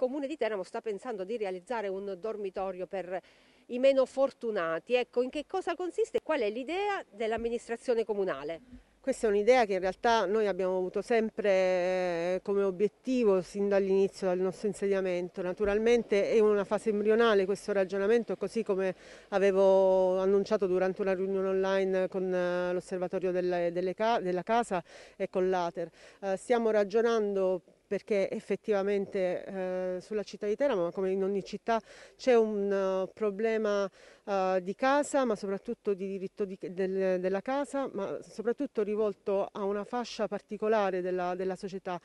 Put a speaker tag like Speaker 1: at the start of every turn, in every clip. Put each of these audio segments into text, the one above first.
Speaker 1: Comune di Teramo sta pensando di realizzare un dormitorio per i meno fortunati. Ecco, in che cosa consiste e qual è l'idea dell'amministrazione comunale?
Speaker 2: Questa è un'idea che in realtà noi abbiamo avuto sempre eh, come obiettivo sin dall'inizio del nostro insediamento. Naturalmente è una fase embrionale questo ragionamento, così come avevo annunciato durante una riunione online con eh, l'osservatorio della casa e con l'Ater. Eh, stiamo ragionando perché effettivamente eh, sulla città di Teramo, come in ogni città, c'è un uh, problema uh, di casa, ma soprattutto di diritto di, del, della casa, ma soprattutto rivolto a una fascia particolare della, della società.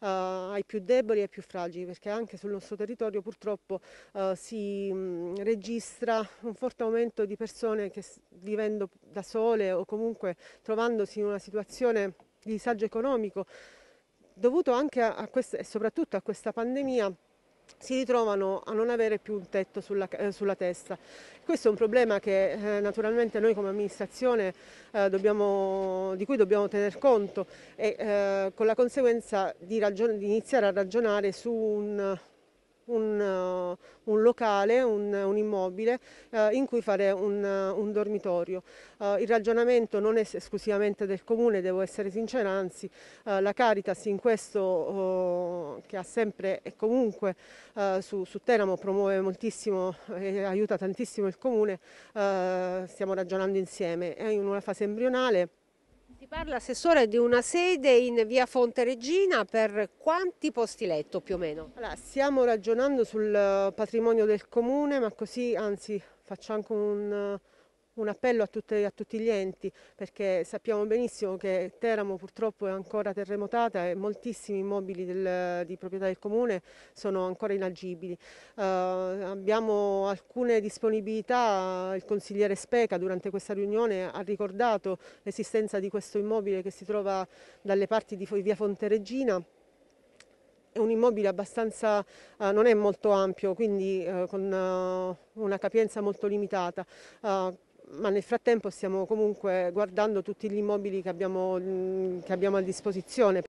Speaker 2: Uh, ai più deboli e ai più fragili, perché anche sul nostro territorio purtroppo uh, si mh, mm, registra un forte aumento di persone che vivendo da sole o comunque trovandosi in una situazione di disagio economico dovuto anche a, a questo e soprattutto a questa pandemia si ritrovano a non avere più un tetto sulla, eh, sulla testa. Questo è un problema che eh, naturalmente noi come amministrazione eh, dobbiamo, di cui dobbiamo tener conto e eh, con la conseguenza di, ragion- di iniziare a ragionare su un, un, eh, un locale, un, un immobile eh, in cui fare un, un dormitorio. Eh, il ragionamento non è esclusivamente del comune, devo essere sincera, anzi eh, la Caritas in questo oh, che ha sempre e comunque eh, su, su, Teramo promuove moltissimo e aiuta tantissimo il comune,
Speaker 1: stiamo ragionando insieme. È in una fase embrionale si parla, Assessore, di una sede in via Fonte Regina per quanti posti letto più o meno? Allora,
Speaker 2: stiamo ragionando sul eh, patrimonio del comune, ma così, anzi, faccio anche un eh, un appello a, tutte, a, tutti gli enti perché sappiamo benissimo che Teramo purtroppo è ancora terremotata e moltissimi immobili del, di proprietà del comune sono ancora inagibili. Uh, abbiamo alcune disponibilità, il consigliere Speca durante questa riunione ha ricordato l'esistenza di questo immobile che si trova dalle parti di via Fontereggina è un immobile abbastanza, uh, non è molto ampio, quindi uh, con uh, una capienza molto limitata ma nel frattempo stiamo comunque guardando tutti gli immobili che abbiamo, mm, che abbiamo a disposizione.